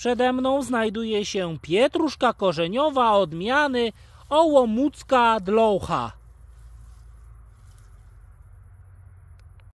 Przede mną znajduje się pietruszka korzeniowa odmiany ołomucka dlocha.